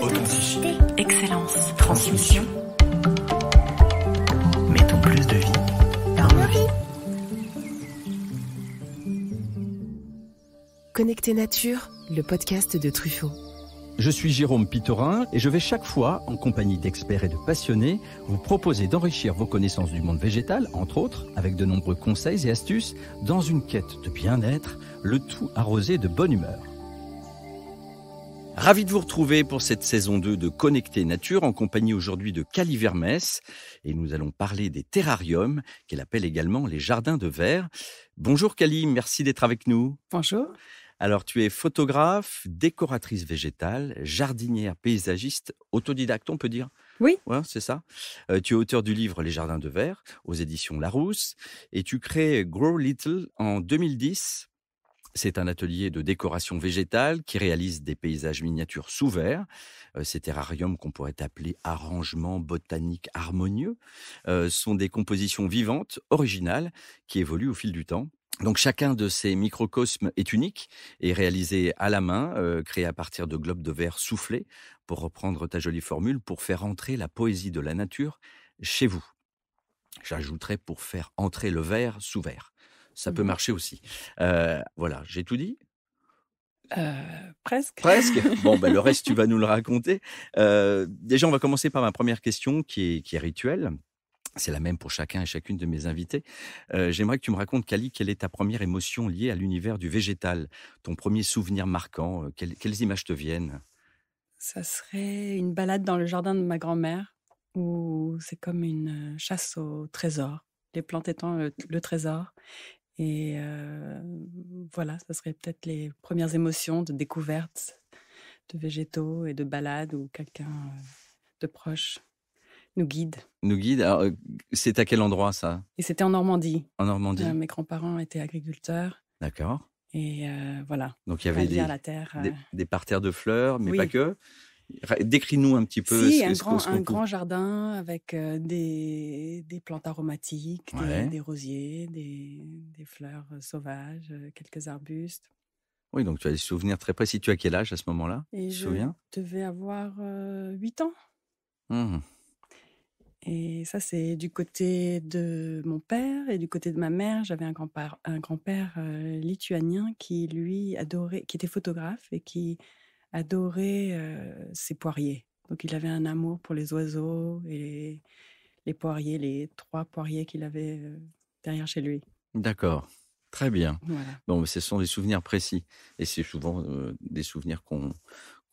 Authenticité. Excellence. Transmission. Mettons plus de vie dans nos vies. Connectez Nature, le podcast de Truffaut. Je suis Jérôme Pitorin et je vais chaque fois, en compagnie d'experts et de passionnés, vous proposer d'enrichir vos connaissances du monde végétal, entre autres, avec de nombreux conseils et astuces, dans une quête de bien-être, le tout arrosé de bonne humeur. Ravi de vous retrouver pour cette saison 2 de Connecter Nature en compagnie aujourd'hui de Cali Vermès et nous allons parler des terrariums qu'elle appelle également les jardins de verre. Bonjour Cali, merci d'être avec nous. Bonjour. Alors tu es photographe, décoratrice végétale, jardinière, paysagiste, autodidacte on peut dire oui. Ouais, c'est ça. Euh, tu es auteur du livre Les Jardins de Verre aux éditions Larousse et tu crées Grow Little en 2010 c'est un atelier de décoration végétale qui réalise des paysages miniatures sous verre, euh, ces terrariums qu'on pourrait appeler arrangements botaniques harmonieux, euh, sont des compositions vivantes, originales, qui évoluent au fil du temps. Donc chacun de ces microcosmes est unique et réalisé à la main, euh, créé à partir de globes de verre soufflés, pour reprendre ta jolie formule, pour faire entrer la poésie de la nature chez vous. J'ajouterai pour faire entrer le verre sous verre ça peut mmh. marcher aussi. voilà, j'ai tout dit presque. Presque. Bon, bah, le reste, tu vas nous le raconter. déjà, on va commencer par ma première question qui est, rituelle. C'est la même pour chacun et chacune de mes invités. J'aimerais que tu me racontes, Kali, quelle est ta première émotion liée à l'univers du végétal Ton premier souvenir marquant quelles, images te viennent Ça serait une balade dans le jardin de ma grand-mère où c'est comme une chasse au trésor, les plantes étant le trésor. Et voilà, ça serait peut-être les premières émotions de découverte de végétaux et de balade où quelqu'un de proche nous guide. Nous guide. c'est à quel endroit ça Et c'était en Normandie. En Normandie. Euh, mes grands-parents étaient agriculteurs. D'accord. Et voilà. Donc il y avait des, des, parterres de fleurs, mais pas que. Décris-nous un petit peu. ce, un, grand, un grand jardin avec euh, des, plantes aromatiques, des, rosiers, des, fleurs euh, sauvages, euh, quelques arbustes. Oui, donc tu as des souvenirs très précis. Tu as quel âge à ce moment-là Je te souviens devais avoir huit 8 ans. Mmh. Et ça, c'est du côté de mon père et du côté de ma mère. J'avais un grand-père, lituanien qui, lui, adorait, qui était photographe et qui adorait ses poiriers. Donc il avait un amour pour les oiseaux et les, poiriers, les trois poiriers qu'il avait derrière chez lui. D'accord. Très bien. Bon, ce sont des souvenirs précis. Et c'est souvent des souvenirs qu'on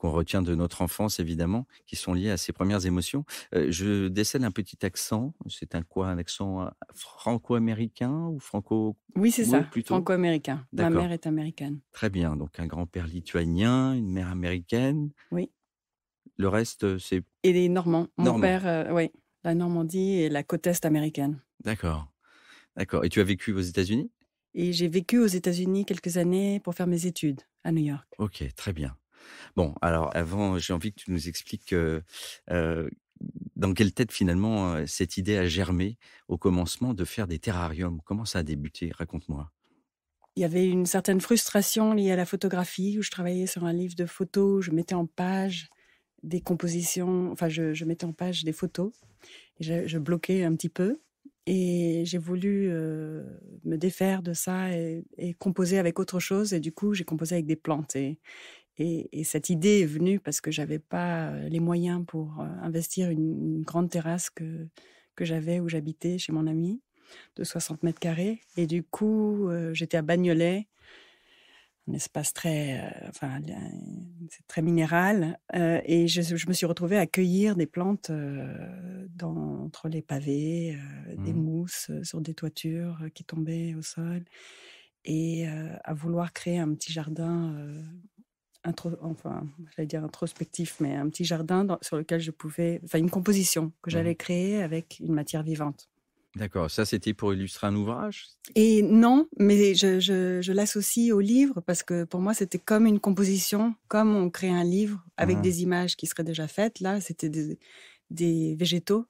qu'on retient de notre enfance, évidemment, qui sont liés à ces premières émotions. Euh, je décèle un petit accent. C'est un quoi Un accent euh, franco-américain ou franco Oui, c'est ça, franco-américain. Ma mère est américaine. Très bien. Donc, un grand-père lituanien, une mère américaine. Oui. Le reste, euh, c'est. Et les Normands. Mon père, oui, la Normandie et la côte est américaine. D'accord. D'accord. Et tu as vécu aux États-Unis Et j'ai vécu aux États-Unis quelques années pour faire mes études à New York. Ok, très bien. Bon, alors avant, j'ai envie que tu nous expliques dans quelle tête finalement cette idée a germé au commencement de faire des terrariums Comment ça a débuté Raconte-moi. Il y avait une certaine frustration liée à la photographie où je travaillais sur un livre de photos, je mettais en page des compositions, enfin je, mettais en page des photos et je, bloquais un petit peu. Et j'ai voulu me défaire de ça et, composer avec autre chose. Et du coup, j'ai composé avec des plantes. Et, cette idée est venue parce que j'avais pas euh, les moyens pour euh, investir une, grande terrasse que, que j'avais où j'habitais chez mon ami de 60 mètres carrés. Et du coup, euh, j'étais à Bagnolet, un espace très, enfin, c'est très minéral. et je, me suis retrouvée à cueillir des plantes entre les pavés, des mmh. mousses sur des toitures qui tombaient au sol, et à vouloir créer un petit jardin enfin, j'allais dire introspectif, mais un petit jardin sur lequel je pouvais, enfin, une composition que mhm. j'avais créée avec une matière vivante. D'accord, ça c'était pour illustrer un ouvrage Et non, mais je, l'associe au livre parce que pour moi c'était comme une composition, comme on crée un livre avec mhm. des images qui seraient déjà faites. Là, c'était des, végétaux,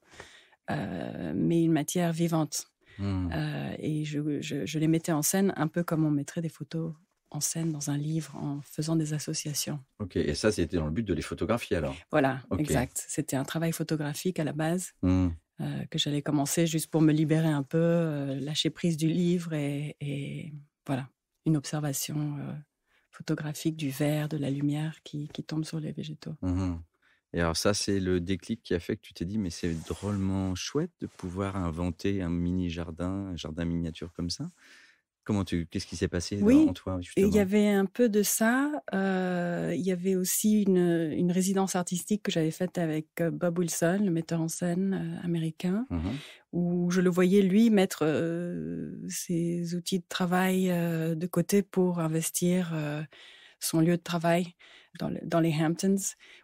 euh, mais une matière vivante. Mhm. Euh, et je, les mettais en scène un peu comme on mettrait des photos en scène dans un livre en faisant des associations. Ok, et ça, c'était dans le but de les photographier alors Voilà, exact. C'était un travail photographique à la base hmm. euh, que j'allais commencer juste pour me libérer un peu, euh, lâcher prise du livre et, voilà, une observation euh, photographique du verre, de la lumière qui, tombe sur les végétaux. Hmm, hmm. Et alors ça, c'est le déclic qui a fait que tu t'es dit, mais c'est drôlement chouette de pouvoir inventer un mini jardin, un jardin miniature comme ça. Comment tu, qu'est-ce qui s'est passé toi Il y avait un peu de ça. il y avait aussi une, une résidence artistique que j'avais faite avec Bob Wilson, le metteur en scène américain, mmh où je le voyais lui mettre ses outils de travail de côté pour investir son lieu de travail dans, les Hamptons,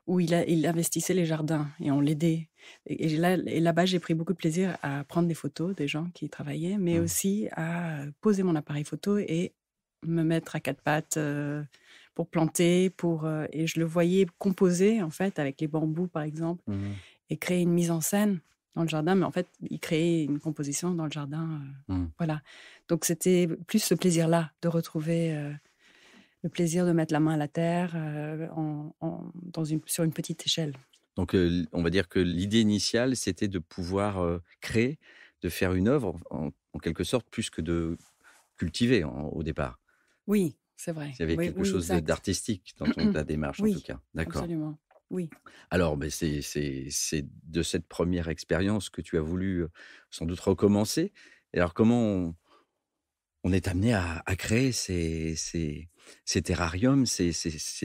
où il, investissait les jardins et on l'aidait. Et, là, bas j'ai pris beaucoup de plaisir à prendre des photos des gens qui travaillaient, mais mmh. aussi à poser mon appareil photo et me mettre à quatre pattes euh, pour planter, pour euh, et je le voyais composer en fait avec les bambous par exemple mmh. et créer une mise en scène dans le jardin, mais en fait il créait une composition dans le jardin, euh, mmh. voilà. Donc c'était plus ce plaisir-là de retrouver le plaisir de mettre la main à la terre euh, dans une, sur une petite échelle. Donc, euh, on va dire que l'idée initiale, c'était de pouvoir euh, créer, de faire une œuvre, en, quelque sorte, plus que de cultiver au départ. Oui, c'est vrai. Il y avait quelque chose d'artistique dans la démarche, en tout cas. D'accord. Absolument. Oui. Alors, ben, c'est de cette première expérience que tu as voulu sans doute recommencer. Et alors, comment on, est amené à, à créer ces, ces, ces terrariums, ces,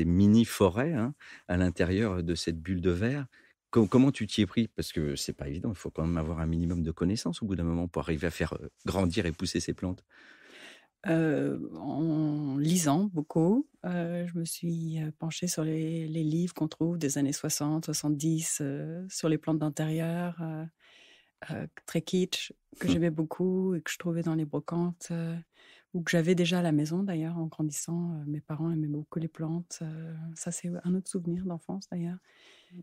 mini-forêts hein, à l'intérieur de cette bulle de verre. comment tu t'y es pris Parce que c'est pas évident, il faut quand même avoir un minimum de connaissances au bout d'un moment pour arriver à faire grandir et pousser ces plantes. en lisant beaucoup, je me suis penchée sur les, livres qu'on trouve des années 60, 70, sur les plantes d'intérieur, très kitsch, que hum. j'aimais beaucoup et que je trouvais dans les brocantes ou que j'avais déjà à la maison d'ailleurs en grandissant. Euh, mes parents aimaient beaucoup les plantes. Euh, ça, c'est un autre souvenir d'enfance d'ailleurs,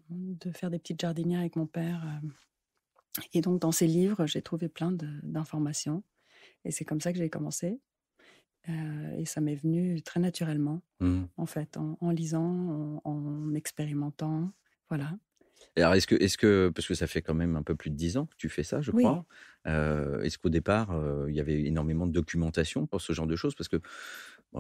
mmh. de faire des petites jardinières avec mon père. Euh, et donc, dans ces livres, j'ai trouvé plein d'informations. Et c'est comme ça que j'ai commencé. et ça m'est venu très naturellement, mmh. en fait, en, lisant, en, expérimentant. Voilà alors, est-ce que, est que, parce que ça fait quand même un peu plus de 10 ans que tu fais ça, je crois, euh, est-ce qu'au départ, euh, il y avait énormément de documentation pour ce genre de choses Parce que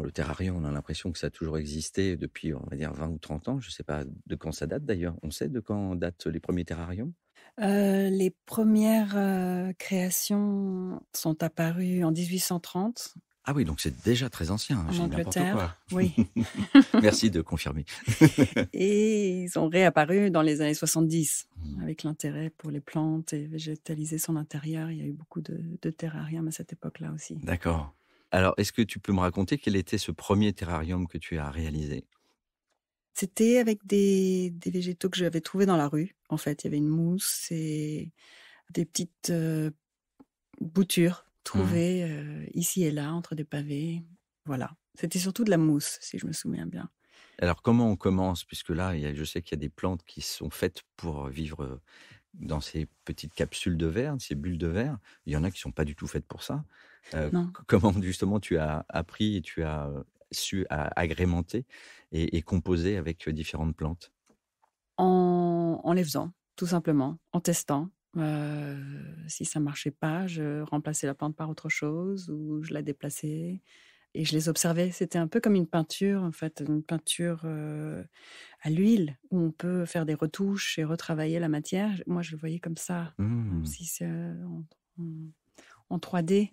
le terrarium, on a l'impression que ça a toujours existé depuis, on va dire, 20 ou 30 ans. Je ne sais pas de quand ça date d'ailleurs. On sait de quand datent les premiers terrariums euh, les premières créations sont apparues en 1830 ah oui, donc c'est déjà très ancien. Hein, en Angleterre, oui. Merci de confirmer. et ils ont réapparu dans les années 70 hmm. avec l'intérêt pour les plantes et végétaliser son intérieur. Il y a eu beaucoup de, terrariums à cette époque-là aussi. D'accord. Alors, est-ce que tu peux me raconter quel était ce premier terrarium que tu as réalisé C'était avec des, végétaux que j'avais trouvés dans la rue. En fait, il y avait une mousse et des petites euh, boutures Mmh. trouvée ici et là, entre des pavés. Voilà. C'était surtout de la mousse, si je me souviens bien. Alors, comment on commence Puisque là, je sais qu'il y a des plantes qui sont faites pour vivre dans ces petites capsules de verre, ces bulles de verre. Il y en a qui sont pas du tout faites pour ça. Euh, comment, justement, tu as appris et tu as su à agrémenter et, composer avec différentes plantes en, en les faisant, tout simplement, en testant si ça marchait pas, je remplaçais la plante par autre chose ou je la déplaçais et je les observais. C'était un peu comme une peinture, en fait, une peinture à l'huile où on peut faire des retouches et retravailler la matière. Moi, je le voyais comme ça, mmh. si c'est en, 3D.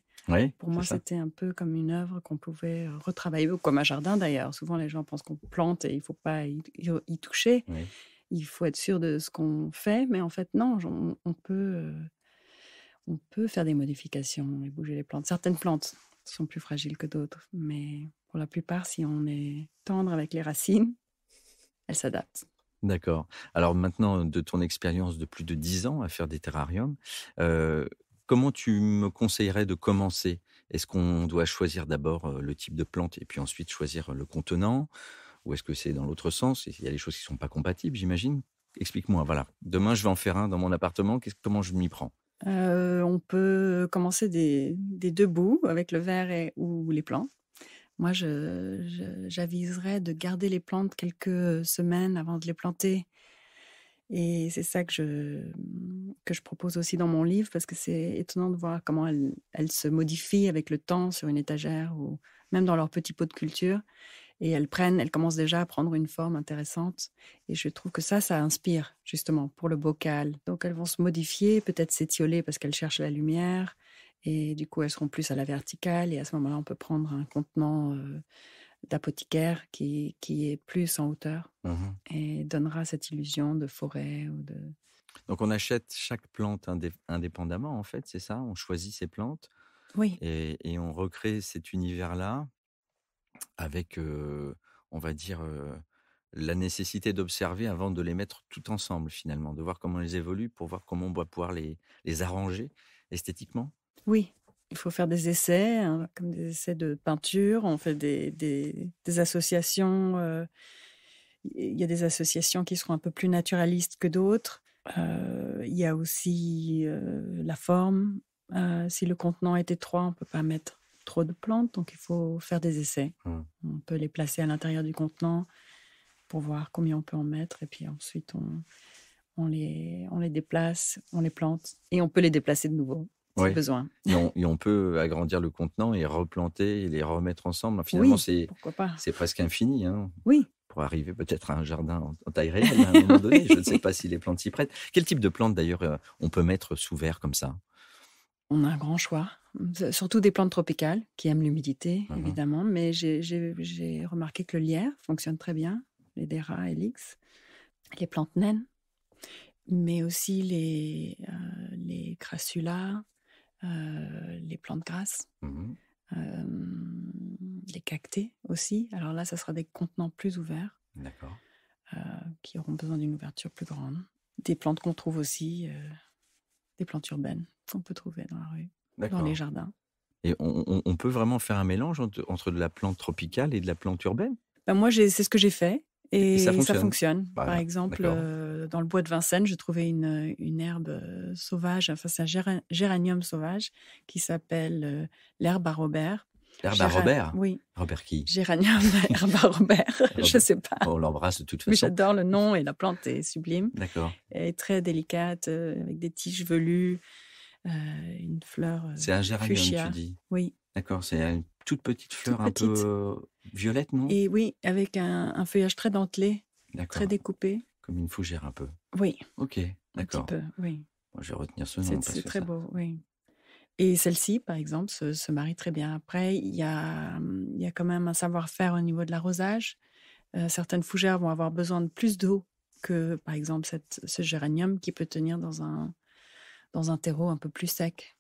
Pour moi, c'était un peu comme une œuvre qu'on pouvait retravailler, comme un jardin d'ailleurs. Souvent, les gens pensent qu'on plante et il ne faut pas y, toucher il faut être sûr de ce qu'on fait, mais en fait, non, on, peut, euh, on peut faire des modifications et bouger les plantes. Certaines plantes sont plus fragiles que d'autres, mais pour la plupart, si on est tendre avec les racines, elles s'adaptent. D'accord. Alors maintenant, de ton expérience de plus de 10 ans à faire des terrariums, euh, comment tu me conseillerais de commencer Est-ce qu'on doit choisir d'abord euh, le type de plante et puis ensuite choisir le contenant ou est-ce que c'est dans l'autre sens Il y a des choses qui sont pas compatibles, j'imagine. Explique-moi, voilà. Demain, je vais en faire un dans mon appartement. Comment je m'y prends euh, On peut commencer des, deux bouts, avec le verre et, ou les plants. Moi, j'aviserais je, de garder les plantes quelques semaines avant de les planter. Et c'est ça que je, que je propose aussi dans mon livre, parce que c'est étonnant de voir comment elles, elles, se modifient avec le temps sur une étagère ou même dans leur petit pot de culture et elles prennent, elles commencent déjà à prendre une forme intéressante. Et je trouve que ça, ça inspire justement pour le bocal. Donc elles vont se modifier, peut-être s'étioler parce qu'elles cherchent la lumière. Et du coup, elles seront plus à la verticale. Et à ce moment-là, on peut prendre un contenant euh, d'apothicaire qui, qui, est plus en hauteur mhm. et donnera cette illusion de forêt ou de. Donc on achète chaque plante indépendamment, en fait, c'est ça On choisit ses plantes. Oui. Et, et on recrée cet univers-là avec, on va dire, la nécessité d'observer avant de les mettre tout ensemble finalement, de voir comment ils évoluent pour voir comment on va pouvoir les, les arranger esthétiquement Oui, il faut faire des essais, hein, comme des essais de peinture, on fait des, des, associations. il y a des associations qui seront un peu plus naturalistes que d'autres. il y a aussi la forme. si le contenant est étroit, on ne peut pas mettre trop de plantes, donc il faut faire des essais. Mmh. On peut les placer à l'intérieur du contenant pour voir combien on peut en mettre, et puis ensuite on, on, les, on les déplace, on les plante, et on peut les déplacer de nouveau. si besoin. Et on, peut agrandir le contenant et replanter et les remettre ensemble. Finalement, c'est, presque infini. Hein, oui, pour arriver peut-être à un jardin en taille réelle à un moment donné. Je ne sais pas si les plantes s'y prêtent. Quel type de plantes d'ailleurs euh, on peut mettre sous verre comme ça On a un grand choix surtout des plantes tropicales qui aiment l'humidité, évidemment, mais j'ai remarqué que le lierre fonctionne très bien, les Dera, Elix, les plantes naines, mais aussi les, euh, les crassulas, euh, les plantes grasses, euh, les cactés aussi. Alors là, ça sera des contenants plus ouverts, qui auront besoin d'une ouverture plus grande. Des plantes qu'on trouve aussi, des plantes urbaines qu'on peut trouver dans la rue dans les jardins. Et on, peut vraiment faire un mélange entre, de la plante tropicale et de la plante urbaine ben Moi, c'est ce que j'ai fait. Et, ça fonctionne. Bah, Par exemple, euh, dans le bois de Vincennes, j'ai trouvé une, herbe euh, sauvage, enfin c'est un géranium sauvage qui s'appelle euh, l'herbe à Robert. L'herbe à Robert Oui. Robert qui Géranium, herbe à Robert, je ne sais pas. On l'embrasse de toute façon. j'adore le nom et la plante est sublime. D'accord. Elle est très délicate, avec des tiges velues. Euh, une fleur. Euh, c'est un géranium, tu dis Oui. D'accord, c'est une toute petite fleur un peu euh, violette, non Et oui, avec un, feuillage très dentelé, très découpé. Comme une fougère un peu. Oui. Ok, d'accord. oui. je vais retenir ce nom. C'est très beau, oui. Et celle-ci, par exemple, se, marie très bien. Après, il y a, y a quand même un savoir-faire au niveau de l'arrosage. certaines fougères vont avoir besoin de plus d'eau que, par exemple, ce géranium qui peut tenir dans un, dans un terreau un peu plus sec.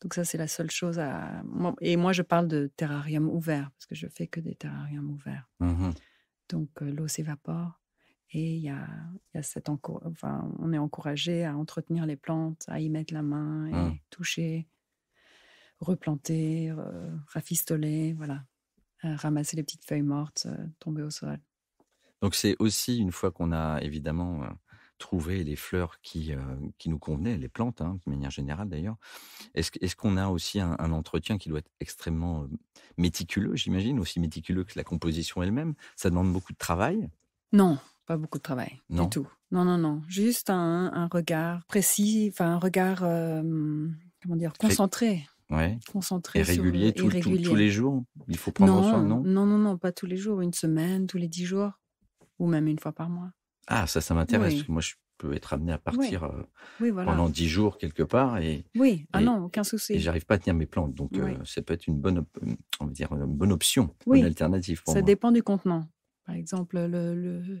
Donc ça, c'est la seule chose à... Et moi, je parle de terrarium ouvert, parce que je fais que des terrariums ouverts. Mmh Donc euh, l'eau s'évapore et il y a, y a cette enfin, on est encouragé à entretenir les plantes, à y mettre la main et mmh. toucher, replanter, rafistoler, voilà, euh, ramasser les petites feuilles mortes euh, tomber tombées au sol. Donc c'est aussi une fois qu'on a évidemment trouver les fleurs qui, euh, qui nous convenaient, les plantes, hein, de manière générale d'ailleurs. Est-ce, est-ce qu'on a aussi un, entretien qui doit être extrêmement euh, méticuleux, j'imagine, aussi méticuleux que la composition elle-même Ça demande beaucoup de travail Non, pas beaucoup de travail non. du tout. Non, non, non. Juste un, regard précis, enfin un regard, euh, comment dire, concentré. Ouais. Concentré. Et régulier, tous les jours Il faut prendre soin, non Non, non, non, pas tous les jours. Une semaine, tous les dix jours, ou même une fois par mois. Ah, ça, ça m'intéresse, parce que moi, je peux être amené à partir euh, pendant dix jours quelque part. Et, oui, ah non, aucun souci. Et j'arrive pas à tenir mes plantes, donc euh, ça peut être une bonne, euh, on va dire, une bonne option, une alternative pour ça dépend du contenant. Par exemple, le,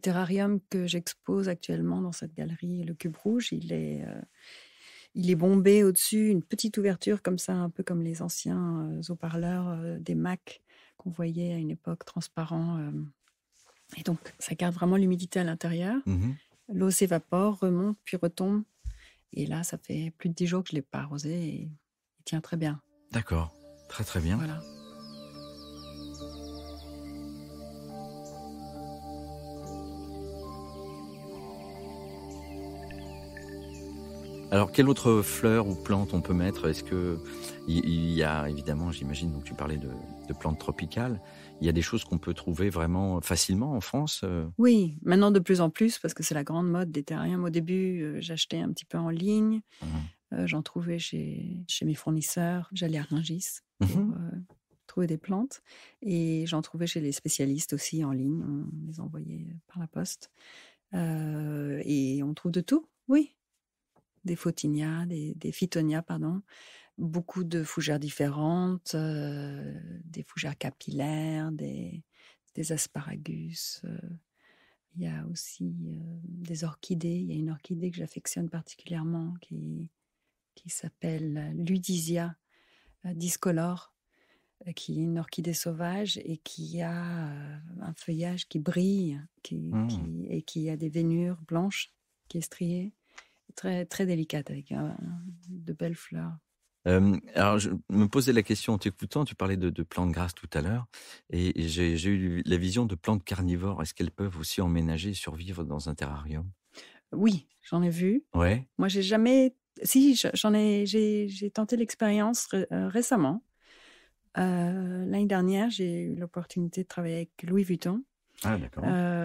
terrarium que j'expose actuellement dans cette galerie, le cube rouge, il est... il est bombé au-dessus, une petite ouverture comme ça, un peu comme les anciens haut-parleurs des Mac qu'on voyait à une époque transparent et donc, ça garde vraiment l'humidité à l'intérieur. Mhm. L'eau s'évapore, remonte, puis retombe. Et là, ça fait plus de 10 jours que je ne l'ai pas arrosé et il tient très bien. D'accord, très très bien. Voilà. Alors, quelle autre fleur ou plante on peut mettre Est-ce que il y a évidemment, j'imagine, donc tu parlais de, plantes tropicales. Il y a des choses qu'on peut trouver vraiment facilement en France. Euh? Oui, maintenant de plus en plus parce que c'est la grande mode des terriens Au début, euh, j'achetais un petit peu en ligne. Mmh. Euh, j'en trouvais chez, mes fournisseurs. J'allais à Rungis pour mmh trouver des plantes. Et j'en trouvais chez les spécialistes aussi en ligne. On les envoyait par la poste. et on trouve de tout, oui des photinias, des, des phytonias, pardon, beaucoup de fougères différentes, euh, des fougères capillaires, des, asparagus. Euh. Il y a aussi euh, des orchidées. Il y a une orchidée que j'affectionne particulièrement qui, s'appelle Ludisia discolore, qui est une orchidée sauvage et qui a un feuillage qui brille mmh. et qui a des vénures blanches qui est striée très, très délicate avec euh, de belles fleurs. alors, je me posais la question en t'écoutant. Tu parlais de, de, plantes grasses tout à l'heure, et, j'ai eu la vision de plantes carnivores. Est-ce qu'elles peuvent aussi emménager et survivre dans un terrarium Oui, j'en ai vu. Ouais. Moi, j'ai jamais. Si, j'en ai. J'ai tenté l'expérience euh, récemment. Euh, l'année dernière, j'ai eu l'opportunité de travailler avec Louis Vuitton. Ah,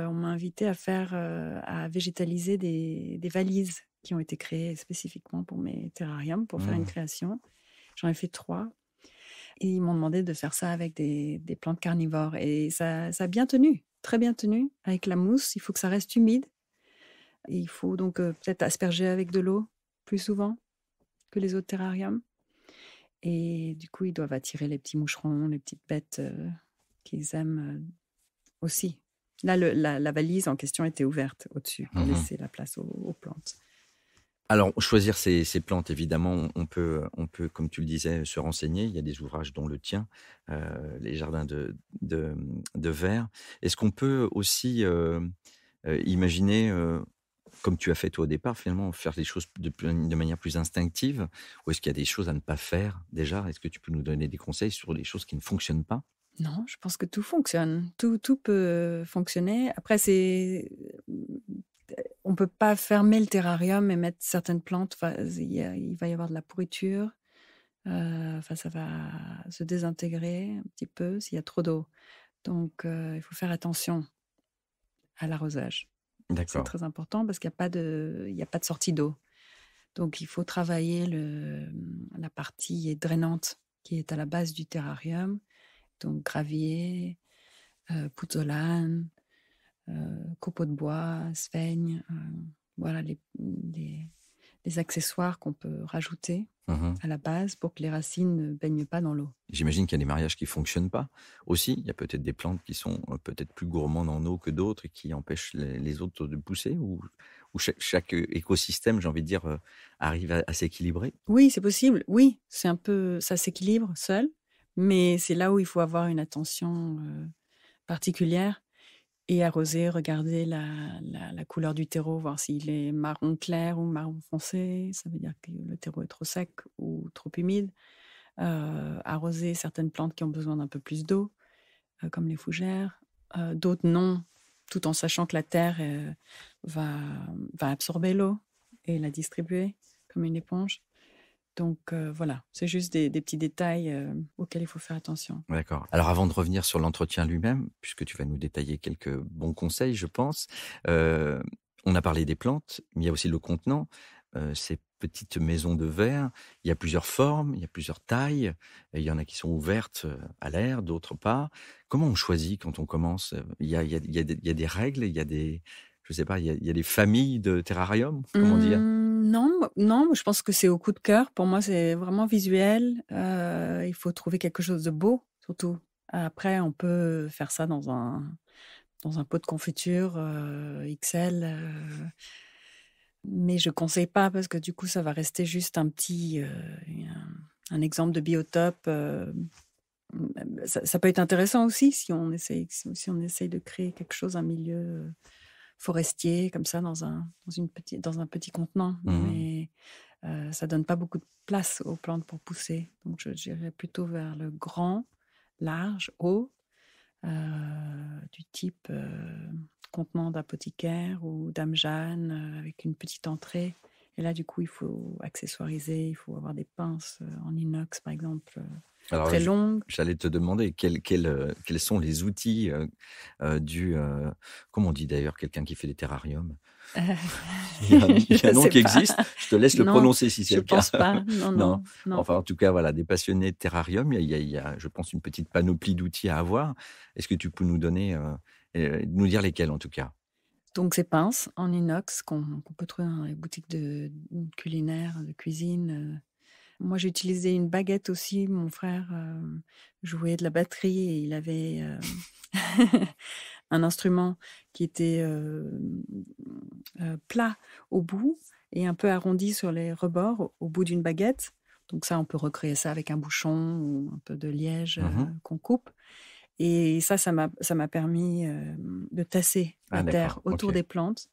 on m'a invité à faire, à végétaliser des, des valises qui ont été créés spécifiquement pour mes terrariums, pour faire une mmh. création. J'en ai fait trois. Et ils m'ont demandé de faire ça avec des, des plantes carnivores. Et ça, ça, a bien tenu, très bien tenu. Avec la mousse, il faut que ça reste humide. il faut donc euh, peut-être asperger avec de l'eau plus souvent que les autres terrariums. Et du coup, ils doivent attirer les petits moucherons, les petites bêtes euh, qu'ils aiment euh, aussi. Là, la, valise en question était ouverte au-dessus pour mmh laisser la place aux plantes alors, choisir ces, plantes, évidemment, on peut, on peut, comme tu le disais, se renseigner. Il y a des ouvrages dont le tien, euh, les jardins de, de, de verre. Est-ce qu'on peut aussi euh, euh, imaginer, comme tu as fait toi au départ, finalement, faire les choses de, de manière plus instinctive Ou est-ce qu'il y a des choses à ne pas faire déjà Est-ce que tu peux nous donner des conseils sur les choses qui ne fonctionnent pas non, je pense que tout fonctionne. Tout, tout peut fonctionner. Après, c'est on peut pas fermer le terrarium et mettre certaines plantes. il, va y avoir de la pourriture. Euh, enfin, ça va se désintégrer un petit peu s'il y a trop d'eau. Donc, euh, il faut faire attention à l'arrosage. C'est très important parce qu'il n'y a pas de, il a pas de sortie d'eau. Donc, il faut travailler la partie drainante qui est à la base du terrarium donc gravier, euh, euh, copeaux de bois, sphaigne, euh, voilà les, accessoires qu'on peut rajouter mhm. à la base pour que les racines ne baignent pas dans l'eau. J'imagine qu'il y a des mariages qui fonctionnent pas. Aussi, il y a peut-être des plantes qui sont euh, peut-être plus gourmandes en eau que d'autres et qui empêchent les, autres de pousser ou, chaque, écosystème, j'ai envie de dire, arrive à, à s'équilibrer. Oui, c'est possible. Oui, c'est un peu, ça s'équilibre seul. Mais c'est là où il faut avoir une attention euh, particulière et arroser, regarder la, couleur du terreau, voir s'il est marron clair ou marron foncé. Ça veut dire que le terreau est trop sec ou trop humide. Euh, arroser certaines plantes qui ont besoin d'un peu plus d'eau, euh, comme les fougères. D'autres non, tout en sachant que la terre va absorber l'eau et la distribuer comme une éponge. Donc euh, voilà, c'est juste des, petits détails euh, auxquels il faut faire attention. D'accord. Alors avant de revenir sur l'entretien lui-même, puisque tu vas nous détailler quelques bons conseils, je pense, euh, on a parlé des plantes, mais il y a aussi le contenant, ces petites maisons de verre. Il y a plusieurs formes, il y a plusieurs tailles, il y en a qui sont ouvertes à l'air, d'autres pas. Comment on choisit quand on commence il il, y il y a des règles, il y a des je sais pas, il y a, des familles de terrarium, comment dire mmh, Non, non, je pense que c'est au coup de cœur. Pour moi, c'est vraiment visuel. Euh, il faut trouver quelque chose de beau, surtout. Après, on peut faire ça dans un dans un pot de confiture euh, XL. Euh. mais je ne conseille pas parce que du coup, ça va rester juste un petit un, exemple de biotope. Ça, ça, peut être intéressant aussi si on essaye si on essaye de créer quelque chose, un milieu forestier, comme ça, dans un, une petit, dans un petit contenant. Mmh. Mais euh, ça donne pas beaucoup de place aux plantes pour pousser. Donc, je dirais plutôt vers le grand, large, haut, euh, du type euh, contenant d'apothicaire ou dame Jeanne, avec une petite entrée. Et là, du coup, il faut accessoiriser, il faut avoir des pinces euh, en inox, par exemple, euh, très longues. J'allais te demander quels, quels, euh, quels, sont les outils du. comment on dit d'ailleurs, quelqu'un qui fait des terrariums Il y a, un nom qui existe, je te laisse le prononcer si c'est le cas. Je pense pas, non, non, Enfin, en tout cas, voilà, des passionnés de terrarium, il y a, il y a je pense, une petite panoplie d'outils à avoir. Est-ce que tu peux nous donner, nous dire lesquels en tout cas donc ces pinces en inox qu'on peut trouver dans les boutiques de, culinaire, de cuisine. Euh. Moi, j'ai utilisé une baguette aussi. Mon frère euh, jouait de la batterie et il avait euh, un instrument qui était plat au bout et un peu arrondi sur les rebords au bout d'une baguette. Donc ça, on peut recréer ça avec un bouchon ou un peu de liège mmh qu'on coupe. Et ça, ça m'a permis de tasser ah, la terre autour des plantes.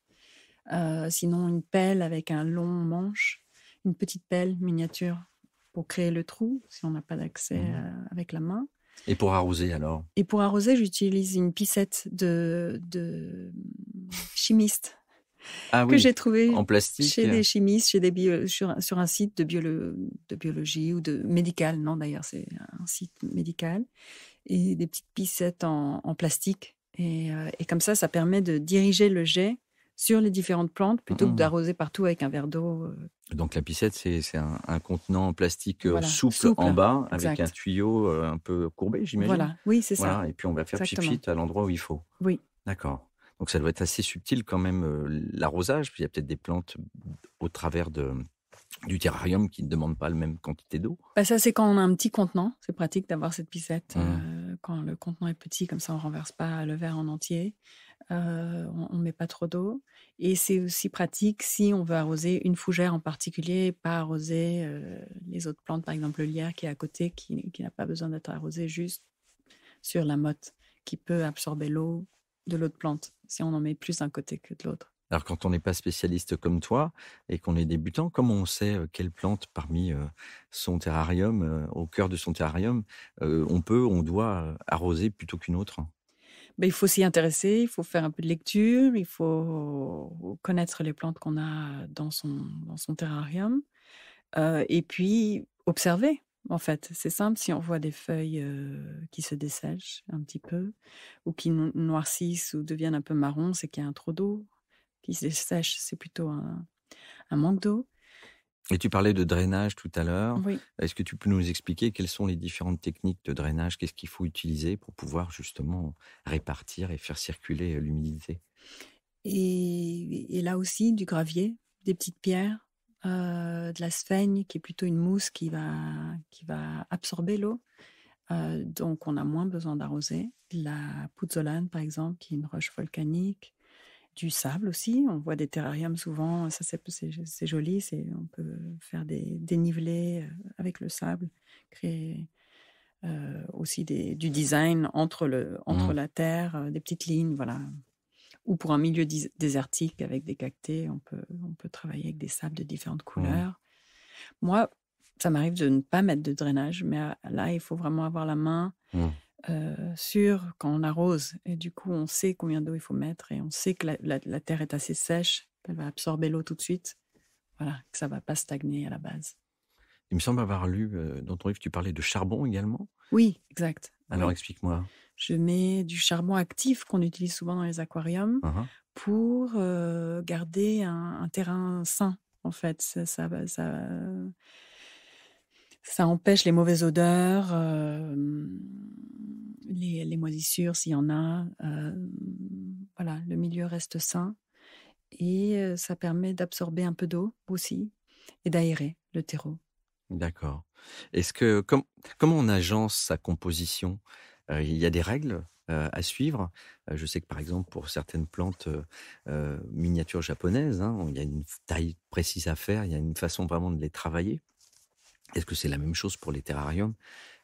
Euh, sinon, une pelle avec un long manche, une petite pelle miniature pour créer le trou si on n'a pas d'accès mmh euh, avec la main. Et pour arroser alors Et pour arroser, j'utilise une piscette de, de chimiste. Ah que j'ai trouvé en plastique. chez des chimistes, chez des sur, un site de, bio, de biologie ou de médical. Non, d'ailleurs, c'est un site médical et des petites piscettes en, plastique. Et, euh, et, comme ça, ça permet de diriger le jet sur les différentes plantes plutôt que mmh. d'arroser partout avec un verre d'eau. Euh. Donc la piscette, c'est un, un, contenant en plastique euh, souple, en bas avec un tuyau un peu courbé, j'imagine. Voilà, oui, c'est ça. Et puis on va faire suite à l'endroit où il faut. Oui. D'accord. Donc ça doit être assez subtil quand même l'arrosage. Il y a peut-être des plantes au travers de, du terrarium qui ne demande pas la même quantité d'eau. Bah ça, c'est quand on a un petit contenant. C'est pratique d'avoir cette piscette. Euh, quand le contenant est petit, comme ça, on ne renverse pas le verre en entier. Euh, on ne met pas trop d'eau. Et c'est aussi pratique si on veut arroser une fougère en particulier, pas arroser euh, les autres plantes, par exemple le lierre qui est à côté, qui, qui n'a pas besoin d'être arrosé juste sur la motte, qui peut absorber l'eau de l'autre plante, si on en met plus d'un côté que de l'autre. Alors quand on n'est pas spécialiste comme toi et qu'on est débutant, comment on sait quelle plante parmi son terrarium, au cœur de son terrarium, on peut, on doit arroser plutôt qu'une autre ben, il faut s'y intéresser, il faut faire un peu de lecture, il faut connaître les plantes qu'on a dans son, dans son terrarium. et puis, observer, en fait. C'est simple, si on voit des feuilles qui se dessèchent un petit peu, ou qui noircissent ou deviennent un peu marron, c'est qu'il y a un trop d'eau qui se sèche, c'est plutôt un, manque d'eau. Et tu parlais de drainage tout à l'heure. Est-ce que tu peux nous expliquer quelles sont les différentes techniques de drainage Qu'est-ce qu'il faut utiliser pour pouvoir justement répartir et faire circuler euh, l'humidité et, là aussi, du gravier, des petites pierres, euh, de la sphaigne, qui est plutôt une mousse qui va, qui va absorber l'eau. Euh, donc, on a moins besoin d'arroser. La puzzolane, par exemple, qui est une roche volcanique du sable aussi. On voit des terrariums souvent, ça c'est joli, on peut faire des dénivelés euh, avec le sable, créer euh, aussi du design entre, le, entre mmh. la terre, euh, des petites lignes, voilà. Ou pour un milieu désertique avec des cactés, on peut, on peut travailler avec des sables de différentes mmh. couleurs. Moi, ça m'arrive de ne pas mettre de drainage, mais là, il faut vraiment avoir la main. Mmh. Euh, sur quand on arrose. Et du coup, on sait combien d'eau il faut mettre et on sait que la, la, terre est assez sèche, elle va absorber l'eau tout de suite. Voilà, que ça va pas stagner à la base. Il me semble avoir lu euh, dans ton livre, tu parlais de charbon également. Oui, exact. Alors explique-moi. Je mets du charbon actif qu'on utilise souvent dans les aquariums uh-huh. pour euh, garder un, terrain sain. En fait, ça, ça, ça ça empêche les mauvaises odeurs, euh, les, moisissures s'il y en a. Euh, voilà, le milieu reste sain et euh, ça permet d'absorber un peu d'eau aussi et d'aérer le terreau. D'accord. Est-ce que comment on agence sa composition Il y a des règles à suivre. je sais que par exemple pour certaines plantes miniatures japonaises, hein, il y a une taille précise à faire, il y a une façon vraiment de les travailler. Est-ce que c'est la même chose pour les terrariums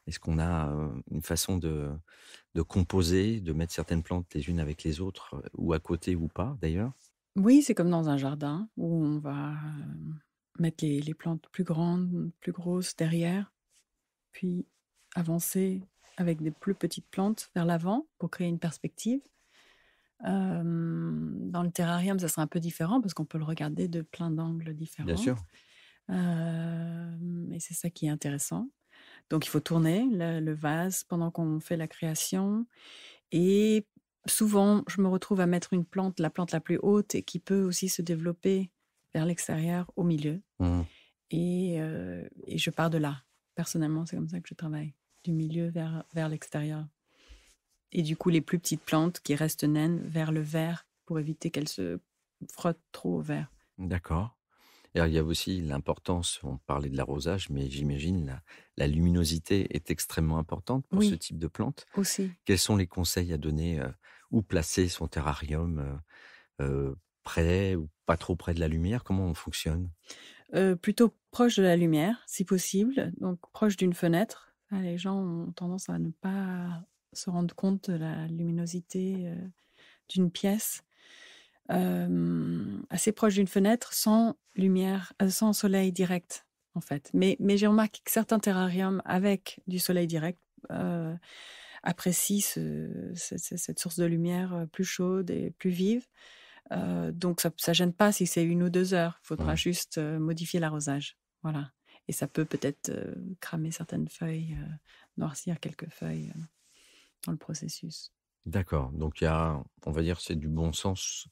Est-ce qu'on a une façon de, composer, de mettre certaines plantes les unes avec les autres, ou à côté ou pas d'ailleurs Oui, c'est comme dans un jardin où on va mettre les, plantes plus grandes, plus grosses derrière, puis avancer avec des plus petites plantes vers l'avant pour créer une perspective. dans le terrarium, ça sera un peu différent parce qu'on peut le regarder de plein d'angles différents. Bien sûr et c'est ça qui est intéressant. Donc, il faut tourner le, vase pendant qu'on fait la création. Et souvent, je me retrouve à mettre une plante, la plante la plus haute, et qui peut aussi se développer vers l'extérieur, au milieu. Mmh. Et, je pars de là. Personnellement, c'est comme ça que je travaille, du milieu vers, vers l'extérieur. Et du coup, les plus petites plantes qui restent naines vers le vert pour éviter qu'elles se frottent trop au vert. D'accord il y a aussi l'importance, on parlait de l'arrosage, mais j'imagine la, la, luminosité est extrêmement importante pour ce type de plante. Aussi. Quels sont les conseils à donner Où placer son terrarium Près ou pas trop près de la lumière Comment on fonctionne Plutôt proche de la lumière, si possible, donc proche d'une fenêtre. Ah, les gens ont tendance à ne pas se rendre compte de la luminosité d'une pièce. Euh, assez proche d'une fenêtre sans lumière, euh, sans soleil direct en fait. Mais, mais j'ai remarqué que certains terrariums avec du soleil direct euh, apprécient cette source de lumière plus chaude et plus vive. donc ça, ne gêne pas si c'est une ou deux heures. Il faudra juste modifier l'arrosage. Voilà. Et ça peut peut-être cramer certaines feuilles, noircir quelques feuilles dans le processus. D'accord. Donc il y a, on va dire, c'est du bon sens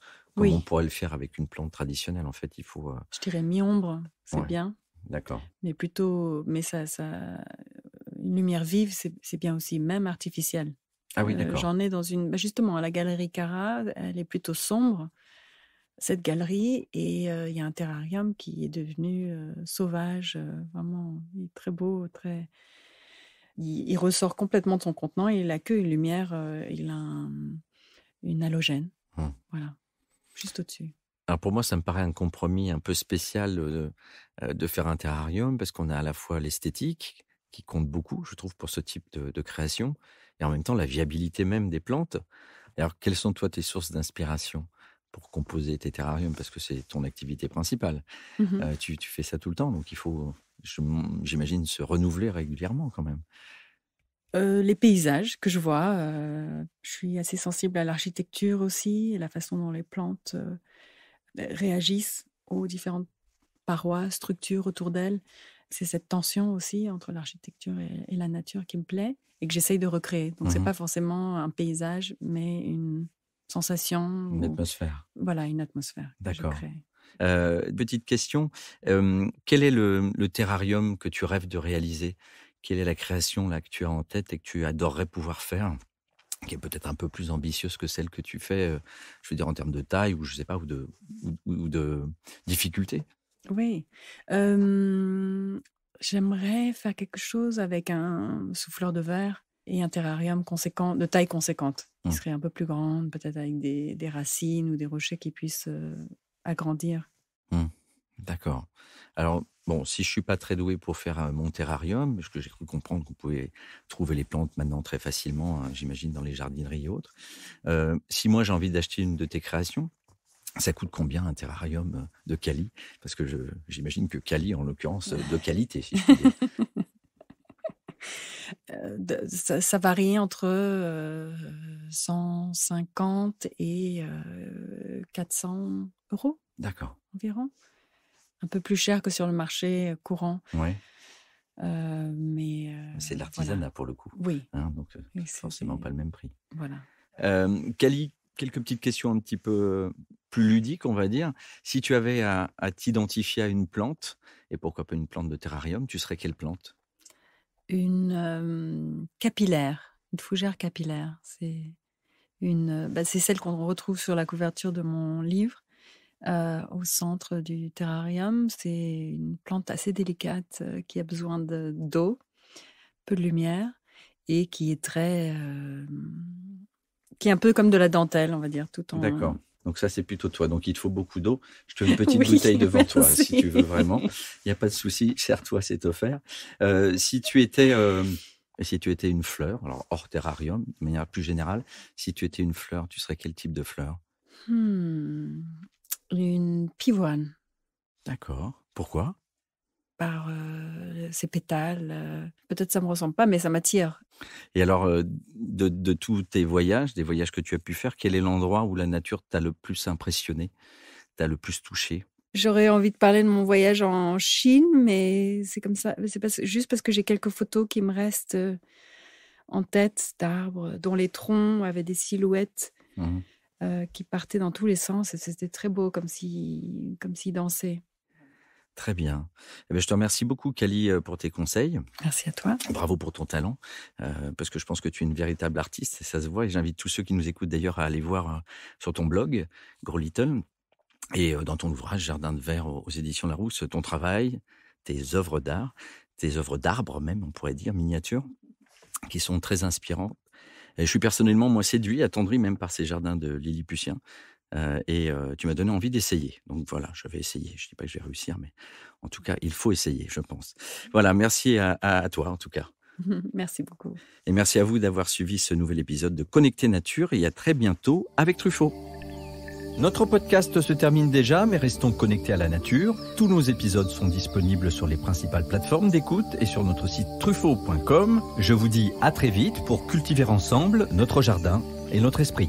on pourrait le faire avec une plante traditionnelle. En fait, il faut. Euh, Je dirais mi-ombre, c'est bien. D'accord. Mais plutôt, mais ça, ça, une lumière vive, c'est bien aussi, même artificielle. Ah oui, euh, d'accord. J'en ai dans une, bah, justement, à la galerie Cara, elle est plutôt sombre cette galerie et euh, il y a un terrarium qui est devenu sauvage, vraiment il est très beau, très. Il, ressort complètement de son contenant. Il n'a que une lumière, il a une halogène. Hum. Voilà. Juste au-dessus. Alors pour moi, ça me paraît un compromis un peu spécial euh, de, faire un terrarium parce qu'on a à la fois l'esthétique qui compte beaucoup, je trouve, pour ce type de, création, et en même temps la viabilité même des plantes. Alors, quelles sont toi tes sources d'inspiration pour composer tes terrariums Parce que c'est ton activité principale. Mmh euh, tu fais ça tout le temps, donc il faut, j'imagine, se renouveler régulièrement quand même les paysages que je vois. je suis assez sensible à l'architecture aussi, la façon dont les plantes bah, réagissent aux différentes parois, structures autour d'elles. C'est cette tension aussi entre l'architecture et, la nature qui me plaît et que j'essaye de recréer. Donc, ce n'est mmh pas forcément un paysage, mais une sensation. Une atmosphère. Voilà, une atmosphère. D'accord. petite question, quel est le terrarium que tu rêves de réaliser quelle est la création que tu as en tête et que tu adorerais pouvoir faire qui est peut-être un peu plus ambitieuse que celle que tu fais, euh, je veux dire en termes de taille ou je sais pas ou de ou, de difficulté. Oui, j'aimerais faire quelque chose avec un souffleur de verre et un terrarium conséquent, de taille conséquente, qui mmh. serait un peu plus grande, peut-être avec des, racines ou des rochers qui puissent agrandir. Mmh. D'accord. Alors, Bon, si je suis pas très doué pour faire euh, mon terrarium, parce que j'ai cru comprendre qu'on pouvait trouver les plantes maintenant très facilement, hein, j'imagine dans les jardineries et autres. Euh, si moi j'ai envie d'acheter une de tes créations, ça coûte combien un terrarium euh, de Cali Parce que j'imagine que Cali, en l'occurrence, de qualité. Si je dire. Ça, varie entre 150 et 400 euros. D'accord. Environ un peu plus cher que sur le marché euh, courant. Oui. Euh, euh, mais c'est de l'artisanat pour le coup. Oui. Hein, donc forcément pas le même prix. Voilà. Cali, quelques petites questions un petit peu plus ludiques, on va dire. Si tu avais à, t'identifier à une plante, et pourquoi pas une plante de terrarium, tu serais quelle plante Une capillaire, une fougère capillaire. C'est une, bah, c'est celle qu'on retrouve sur la couverture de mon livre. Euh, au centre du terrarium. C'est une plante assez délicate euh, qui a besoin d'eau, peu de lumière et qui est très. Euh, qui est un peu comme de la dentelle, on va dire, tout en. D'accord. Donc ça, c'est plutôt toi. Donc il te faut beaucoup d'eau. Je te mets une petite bouteille devant toi, si tu veux vraiment. Il n'y a pas de souci. Sers-toi, c'est offert. si tu étais, si tu étais une fleur, alors hors terrarium, de manière plus générale, si tu étais une fleur, tu serais quel type de fleur hmm. Une pivoine. D'accord. Pourquoi Par euh, ses pétales. Euh, peut-être ça me ressemble pas, mais ça m'attire. Et alors, euh, de, tous tes voyages, des voyages que tu as pu faire, quel est l'endroit où la nature t'a le plus impressionné, t'a le plus touché J'aurais envie de parler de mon voyage en Chine, mais c'est comme ça. C'est juste parce que j'ai quelques photos qui me restent en tête d'arbres dont les troncs avaient des silhouettes. Mmh. Euh, qui partaient dans tous les sens. Et c'était très beau, comme si, comme si dansaient. Très bien. Eh bien. Je te remercie beaucoup, Kali, euh, pour tes conseils. Merci à toi. Bravo pour ton talent, euh, parce que je pense que tu es une véritable artiste, et ça se voit. Et j'invite tous ceux qui nous écoutent d'ailleurs à aller voir sur ton blog, Gros Little, et dans ton ouvrage, Jardin de verre aux éditions Larousse, ton travail, tes œuvres d'art, tes œuvres d'arbres même, on pourrait dire, miniatures, qui sont très inspirantes, je suis personnellement, moi, séduit, attendri même par ces jardins de Lilliputien. Euh, et euh, tu m'as donné envie d'essayer. Donc voilà, je vais essayer. Je ne dis pas que je vais réussir, mais en tout cas, il faut essayer, je pense. Voilà, merci à toi, en tout cas. merci beaucoup. Et merci à vous d'avoir suivi ce nouvel épisode de Connecter Nature. Et à très bientôt avec Truffaut. Notre podcast se termine déjà, mais restons connectés à la nature. Tous nos épisodes sont disponibles sur les principales plateformes d'écoute et sur notre site truffaut.com. Je vous dis à très vite pour cultiver ensemble notre jardin et notre esprit.